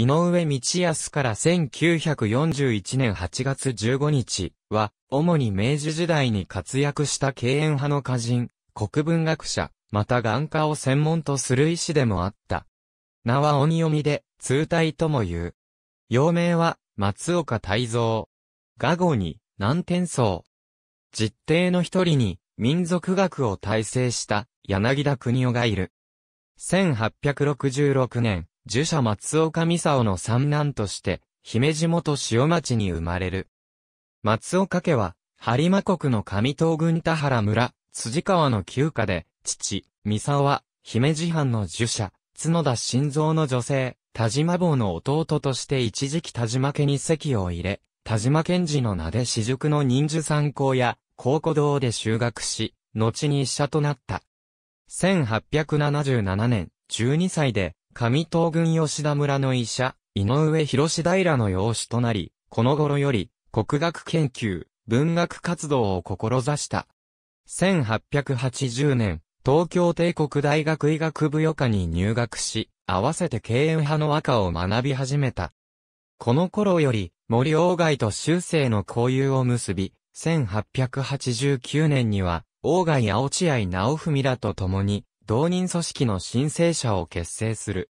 井上道康から1941年8月15日は、主に明治時代に活躍した敬遠派の歌人、国文学者、また眼科を専門とする医師でもあった。名は鬼読みで、通体とも言う。幼名は、松岡泰造。画後に、南天草、実定の一人に、民族学を大成した、柳田国夫がいる。1866年、儒者松岡美佐夫の三男として、姫路元塩町に生まれる。松岡家は、播磨国の上東郡田原村、辻川の旧家で、父、三沢は、姫路藩の儒者、角田新造の女性、田島坊の弟として一時期田島家に籍を入れ、田島賢治の名で私塾の忍術参考や、高古堂で修学し、後に医者となった。1877年、12歳で、上東軍吉田村の医者、井上博平の養子となり、この頃より、国学研究、文学活動を志した。1880年、東京帝国大学医学部予科に入学し、合わせて経営派の和歌を学び始めた。この頃より、森鴎外と修正の交友を結び、1889年には、鴎外青地愛直文らと共に、同人組織の申請者を結成する。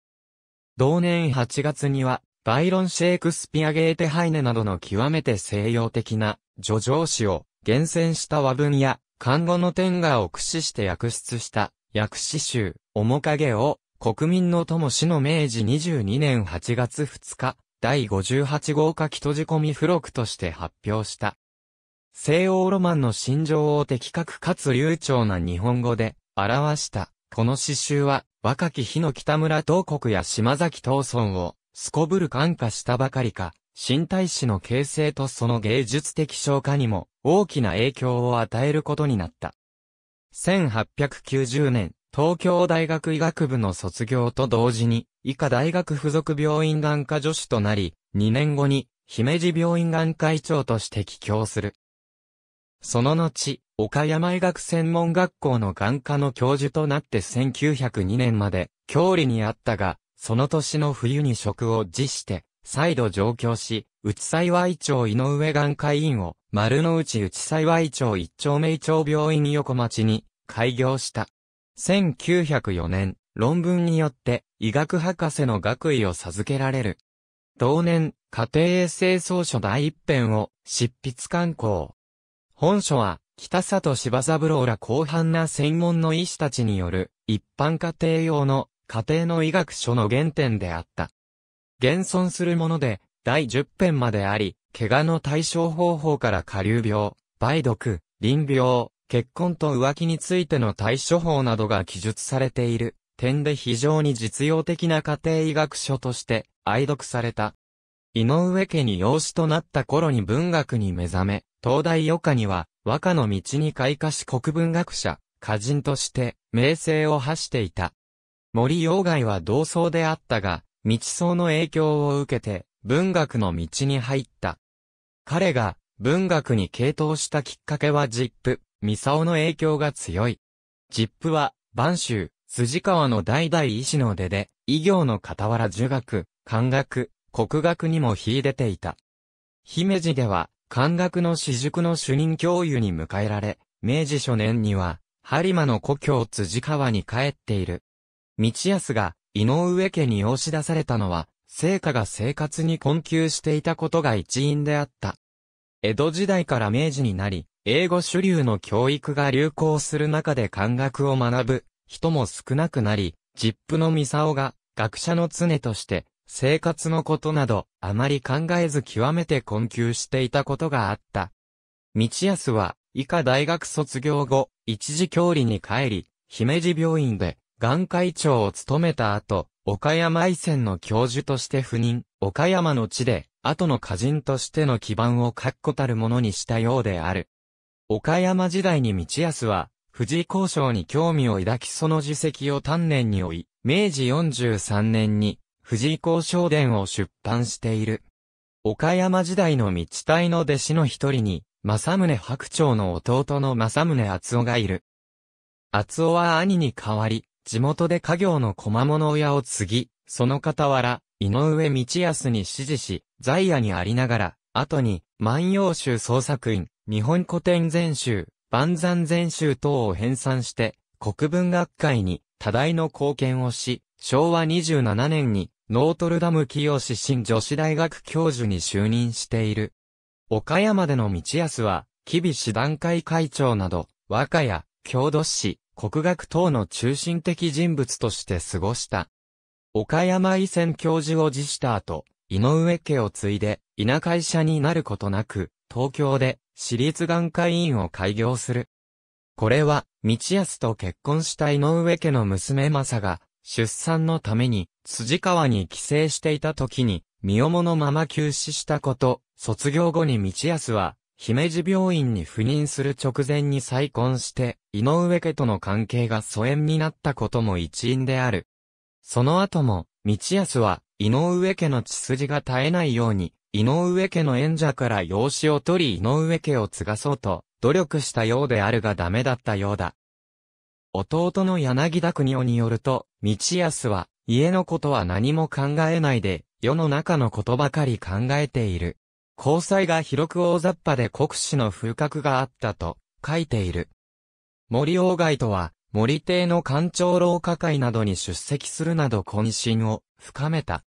同年8月には、バイロン・シェイクスピア・ゲーテ・ハイネなどの極めて西洋的な、叙情詩を厳選した和文や、漢語の天下を駆使して訳出した、訳詩集、面影を、国民の友氏の明治22年8月2日、第58号書き閉じ込み付録として発表した。西欧ロマンの心情を的確かつ流暢な日本語で表した。この詩集は、若き日の北村東国や島崎東村を、すこぶる感化したばかりか、新大使の形成とその芸術的消化にも、大きな影響を与えることになった。1890年、東京大学医学部の卒業と同時に、以下大学附属病院眼科助手となり、2年後に、姫路病院眼科医長として帰郷する。その後、岡山医学専門学校の眼科の教授となって1902年まで、教理にあったが、その年の冬に職を辞して、再度上京し、内幸い町井上眼科医院を、丸の内内幸い町一丁目医丁病院横町に、開業した。1904年、論文によって、医学博士の学位を授けられる。同年、家庭衛生総書第一編を、執筆刊行。本書は、北里柴三郎ら広範な専門の医師たちによる、一般家庭用の、家庭の医学書の原点であった。現存するもので、第10編まであり、怪我の対処方法から下流病、梅毒、臨病、結婚と浮気についての対処法などが記述されている、点で非常に実用的な家庭医学書として、愛読された。井上家に養子となった頃に文学に目覚め、東大暇には、和歌の道に開花し国文学者、歌人として、名声を発していた。森鴎外は同窓であったが、道僧の影響を受けて、文学の道に入った。彼が、文学に傾倒したきっかけはジップ、ミサオの影響が強い。ジップは、晩州、辻川の代々医師の出で、医業の傍ら儒学、漢学、国学にも秀でていた。姫路では、漢学の私塾の主任教諭に迎えられ、明治初年には、播磨の故郷辻川に帰っている。道康が、井上家に押し出されたのは、聖火が生活に困窮していたことが一因であった。江戸時代から明治になり、英語主流の教育が流行する中で漢学を学ぶ人も少なくなり、ジップの三竿が学者の常として生活のことなど、あまり考えず極めて困窮していたことがあった。道康は、以下大学卒業後、一時教理に帰り、姫路病院で、眼科医長を務めた後、岡山医専の教授として赴任、岡山の地で、後の歌人としての基盤を確固たるものにしたようである。岡山時代に道康は、藤井交渉に興味を抱きその自責を丹念に追い、明治43年に藤井光商伝を出版している。岡山時代の道体の弟子の一人に、正宗白鳥の弟の正宗厚夫がいる。厚夫は兄に代わり、地元で家業の小間物親を継ぎ、その傍ら、井上道康に指示し、在野にありながら、後に、万葉集創作院、日本古典全集、万山全集等を編纂して、国文学会に多大の貢献をし、昭和27年にノートルダム清新女子大学教授に就任している。岡山での道安は、吉備師団会会長など、和歌や、郷土史、国学等の中心的人物として過ごした。岡山医専教授を辞した後、井上家を継いで、稲会社になることなく、東京で、私立眼科医院を開業する。これは、道安と結婚した井上家の娘正が、出産のために、辻川に帰省していた時に、身重のまま急死したこと、卒業後に道康は、姫路病院に赴任する直前に再婚して、井上家との関係が疎遠になったことも一因である。その後も、道康は、井上家の血筋が絶えないように、井上家の縁者から養子を取り井上家を継がそうと、努力したようであるがダメだったようだ。弟の柳田国夫によると、道康は、家のことは何も考えないで、世の中のことばかり考えている。交際が広く大雑把で国士の風格があったと書いている。森鴎外とは、森邸の官庁老化会などに出席するなど渾身を深めた。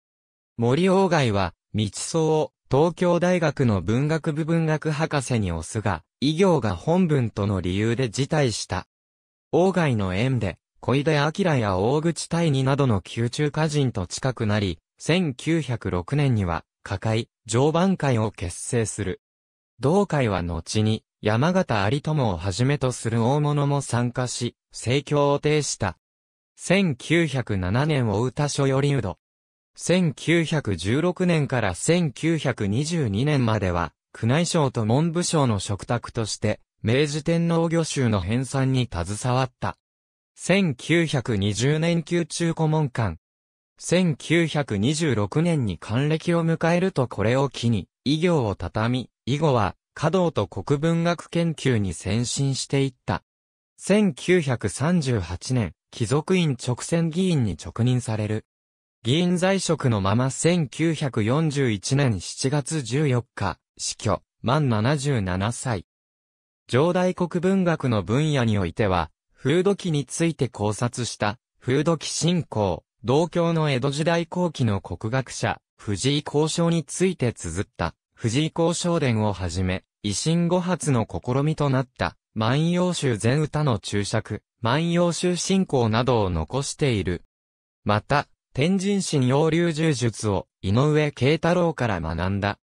森鴎外は、道草を東京大学の文学部文学博士に推すが、異業が本文との理由で辞退した。鴎外の縁で、小出明や大口大二などの宮中歌人と近くなり、1906年には、下界、常磐会を結成する。同会は後に、山形有友をはじめとする大物も参加し、盛況を呈した。1907年を歌所よりうど。1916年から1922年までは、宮内省と文部省の食卓として、明治天皇御衆の編纂に携わった。1920年宮中古文館。1926年に還暦を迎えるとこれを機に、異業を畳み、以後は、華道と国文学研究に先進していった。1938年、貴族院直選議員に直任される。議員在職のまま1941年7月14日、死去、満77歳。上代国文学の分野においては、風土記について考察した風土記信仰、同郷の江戸時代後期の国学者、藤井交渉について綴った、藤井交渉伝をはじめ、維新後発の試みとなった、万葉集全歌の注釈、万葉集信仰などを残している。また、天神神洋流柔術を井上慶太郎から学んだ。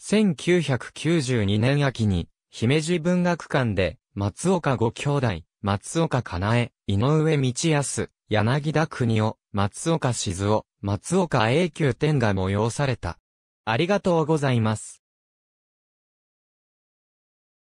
1992年秋に、姫路文学館で松岡五兄弟、松岡かなえ、井上道康、柳田国夫、松岡静夫、松岡永久天が催された。ありがとうございます。